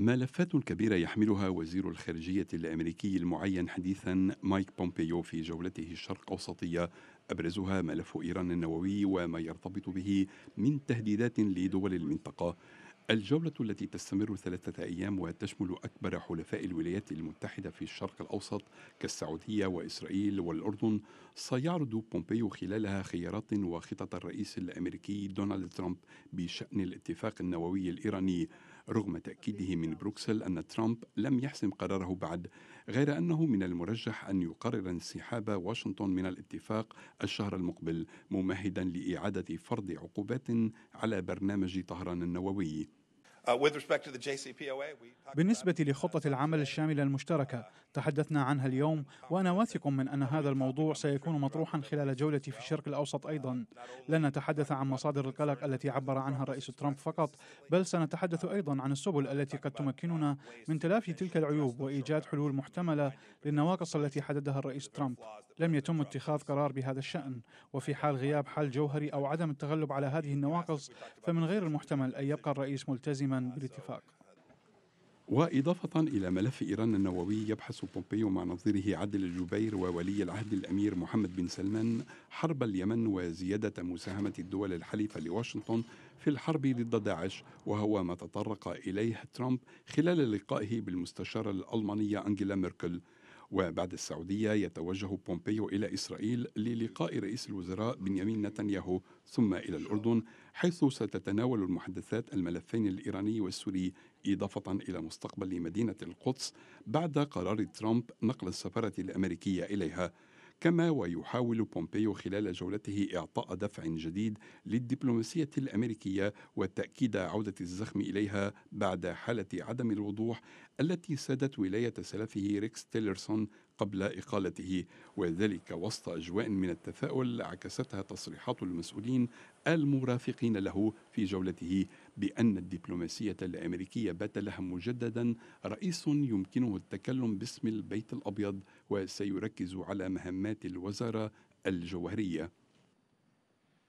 ملفات كبيرة يحملها وزير الخارجية الأمريكي المعين حديثا مايك بومبيو في جولته الشرق أوسطية أبرزها ملف إيران النووي وما يرتبط به من تهديدات لدول المنطقة الجولة التي تستمر ثلاثة أيام وتشمل أكبر حلفاء الولايات المتحدة في الشرق الأوسط كالسعودية وإسرائيل والأردن سيعرض بومبيو خلالها خيارات وخطط الرئيس الأمريكي دونالد ترامب بشأن الاتفاق النووي الإيراني رغم تأكيده من بروكسل أن ترامب لم يحسم قراره بعد غير أنه من المرجح أن يقرر انسحاب واشنطن من الاتفاق الشهر المقبل ممهدا لإعادة فرض عقوبات على برنامج طهران النووي Uh, بالنسبة لخطة العمل الشاملة المشتركة تحدثنا عنها اليوم وأنا واثق من أن هذا الموضوع سيكون مطروحا خلال جولتي في الشرق الأوسط أيضا لن نتحدث عن مصادر القلق التي عبر عنها الرئيس ترامب فقط بل سنتحدث أيضا عن السبل التي قد تمكننا من تلافي تلك العيوب وإيجاد حلول محتملة للنواقص التي حددها الرئيس ترامب لم يتم اتخاذ قرار بهذا الشأن وفي حال غياب حل جوهري أو عدم التغلب على هذه النواقص فمن غير المحتمل أن يبقى الرئيس ملتزما بالاتفاق وإضافة إلى ملف إيران النووي يبحث بومبيو مع نظيره عادل الجبير وولي العهد الأمير محمد بن سلمان حرب اليمن وزيادة مساهمة الدول الحليفة لواشنطن في الحرب ضد داعش وهو ما تطرق إليه ترامب خلال لقائه بالمستشارة الألمانية أنجيلا ميركل وبعد السعودية يتوجه بومبيو إلى إسرائيل للقاء رئيس الوزراء بنيامين نتنياهو ثم إلى الأردن حيث ستتناول المحادثات الملفين الإيراني والسوري إضافة إلى مستقبل مدينة القدس بعد قرار ترامب نقل السفارة الأمريكية إليها كما ويحاول بومبيو خلال جولته إعطاء دفع جديد للدبلوماسية الأمريكية وتأكيد عودة الزخم إليها بعد حالة عدم الوضوح التي سادت ولاية سلفه ريكس تيلرسون قبل إقالته وذلك وسط أجواء من التفاؤل عكستها تصريحات المسؤولين المرافقين له في جولته بأن الدبلوماسية الأمريكية بات لها مجددا رئيس يمكنه التكلم باسم البيت الأبيض وسيركز على مهمات الوزارة الجوهرية